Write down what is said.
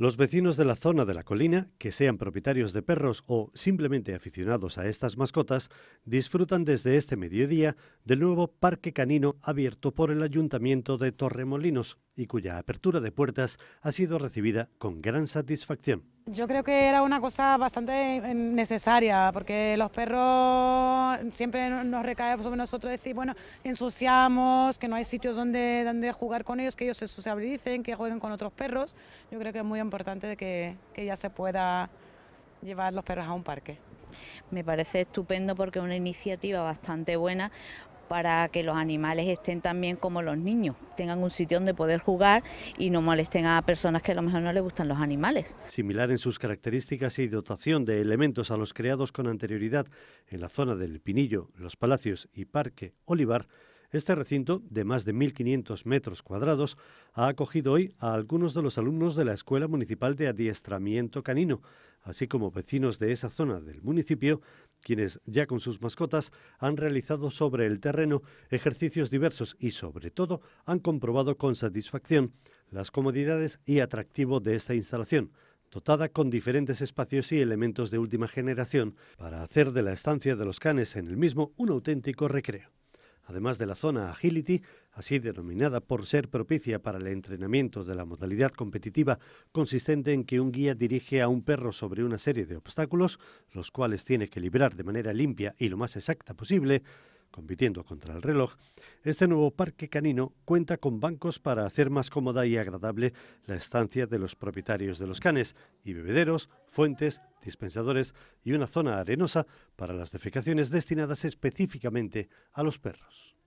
Los vecinos de la zona de la colina, que sean propietarios de perros o simplemente aficionados a estas mascotas, disfrutan desde este mediodía del nuevo parque canino abierto por el Ayuntamiento de Torremolinos y cuya apertura de puertas ha sido recibida con gran satisfacción. Yo creo que era una cosa bastante necesaria, porque los perros siempre nos recae sobre nosotros decir, bueno, ensuciamos, que no hay sitios donde, donde jugar con ellos, que ellos se sociabilicen, que jueguen con otros perros. Yo creo que es muy importante que, que ya se pueda llevar los perros a un parque. Me parece estupendo porque es una iniciativa bastante buena para que los animales estén también como los niños, tengan un sitio donde poder jugar y no molesten a personas que a lo mejor no les gustan los animales. Similar en sus características y dotación de elementos a los creados con anterioridad en la zona del Pinillo, los Palacios y Parque Olivar, este recinto, de más de 1.500 metros cuadrados, ha acogido hoy a algunos de los alumnos de la Escuela Municipal de Adiestramiento Canino, así como vecinos de esa zona del municipio, quienes ya con sus mascotas han realizado sobre el terreno ejercicios diversos y sobre todo han comprobado con satisfacción las comodidades y atractivo de esta instalación dotada con diferentes espacios y elementos de última generación, para hacer de la estancia de los canes en el mismo un auténtico recreo además de la zona Agility, así denominada por ser propicia para el entrenamiento de la modalidad competitiva, consistente en que un guía dirige a un perro sobre una serie de obstáculos, los cuales tiene que librar de manera limpia y lo más exacta posible, compitiendo contra el reloj, este nuevo parque canino cuenta con bancos para hacer más cómoda y agradable la estancia de los propietarios de los canes y bebederos, fuentes, dispensadores y una zona arenosa para las defecaciones destinadas específicamente a los perros.